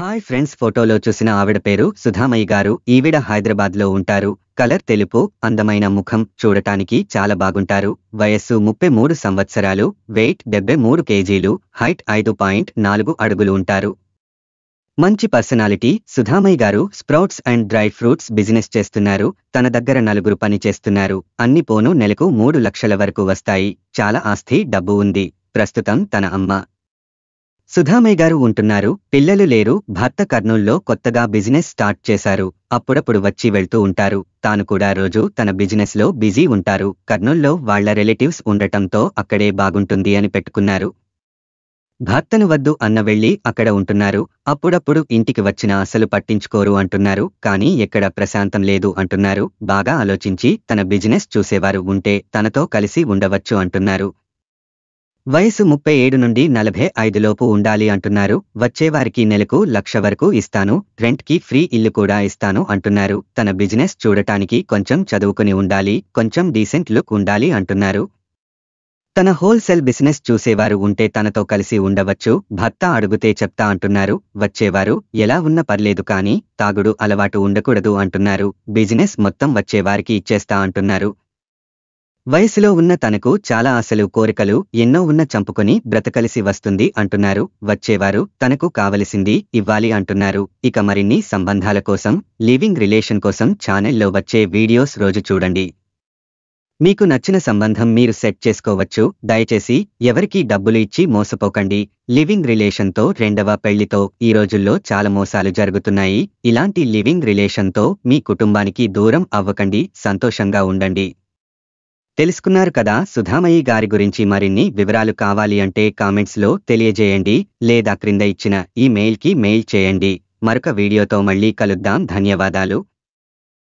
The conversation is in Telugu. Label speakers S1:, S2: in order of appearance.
S1: హాయ్ ఫ్రెండ్స్ ఫోటోలో చూసిన ఆవిడ పేరు సుధామయ్య గారు ఈవిడ హైదరాబాద్ లో ఉంటారు కలర్ తెలుపు అందమైన ముఖం చూడటానికి చాలా బాగుంటారు వయస్సు ముప్పై మూడు సంవత్సరాలు వెయిట్ డెబ్బై మూడు కేజీలు హైట్ ఐదు పాయింట్ నాలుగు అడుగులు ఉంటారు మంచి personality Sudhamayya garu sprouts and dry fruits business చేస్తున్నారు తన దగ్గర నలుగురు పని చేస్తున్నారు అన్ని పోను నెలకు మూడు లక్షల వరకు వస్తాయి చాలా ఆస్తి డబ్బు ఉంది ప్రస్తుతం తన అమ్మ సుధామయ్య గారు ఉంటున్నారు పిల్లలు లేరు భర్త కర్నూల్లో కొత్తగా బిజినెస్ స్టార్ట్ చేశారు అప్పుడప్పుడు వచ్చి వెళ్తూ ఉంటారు తాను కూడా రోజు తన బిజినెస్ లో బిజీ ఉంటారు కర్నూల్లో వాళ్ల రిలేటివ్స్ ఉండటంతో అక్కడే బాగుంటుంది అని పెట్టుకున్నారు భర్తను వద్దు అన్న వెళ్ళి అక్కడ ఉంటున్నారు అప్పుడప్పుడు ఇంటికి వచ్చిన అసలు పట్టించుకోరు అంటున్నారు కానీ ఎక్కడ ప్రశాంతం లేదు అంటున్నారు బాగా ఆలోచించి తన బిజినెస్ చూసేవారు ఉంటే తనతో కలిసి ఉండవచ్చు అంటున్నారు వయసు ముప్పై ఏడు నుండి నలభై ఐదులోపు ఉండాలి అంటున్నారు వచ్చేవారికి నెలకు లక్ష వరకు ఇస్తాను రెంట్కి ఫ్రీ ఇల్లు కూడా ఇస్తాను అంటున్నారు తన బిజినెస్ చూడటానికి కొంచెం చదువుకుని ఉండాలి కొంచెం డీసెంట్ లుక్ ఉండాలి అంటున్నారు తన హోల్సేల్ బిజినెస్ చూసేవారు ఉంటే తనతో కలిసి ఉండవచ్చు భర్త అడుగుతే చెప్తా అంటున్నారు వచ్చేవారు ఎలా ఉన్న పర్లేదు కానీ తాగుడు అలవాటు ఉండకూడదు అంటున్నారు బిజినెస్ మొత్తం వచ్చేవారికి ఇచ్చేస్తా అంటున్నారు వయసులో ఉన్న తనకు చాలా ఆశలు కోరికలు ఎన్నో ఉన్న చంపుకొని బ్రతకలిసి వస్తుంది అంటున్నారు వచ్చేవారు తనకు కావలసింది ఇవ్వాలి అంటున్నారు ఇక మరిన్ని సంబంధాల కోసం లివింగ్ రిలేషన్ కోసం ఛానల్లో వచ్చే వీడియోస్ రోజు చూడండి మీకు నచ్చిన సంబంధం మీరు సెట్ చేసుకోవచ్చు దయచేసి ఎవరికీ డబ్బులు ఇచ్చి మోసపోకండి లివింగ్ రిలేషన్తో రెండవ పెళ్లితో ఈ రోజుల్లో చాలా మోసాలు జరుగుతున్నాయి ఇలాంటి లివింగ్ రిలేషన్తో మీ కుటుంబానికి దూరం అవ్వకండి సంతోషంగా ఉండండి తెలుసుకున్నారు కదా సుధామయ్య గారి గురించి మరిన్ని వివరాలు కావాలి అంటే కామెంట్స్ లో తెలియజేయండి లేదా క్రింద ఇచ్చిన ఈ కి మెయిల్ చేయండి మరొక వీడియోతో మళ్ళీ కలుద్దాం ధన్యవాదాలు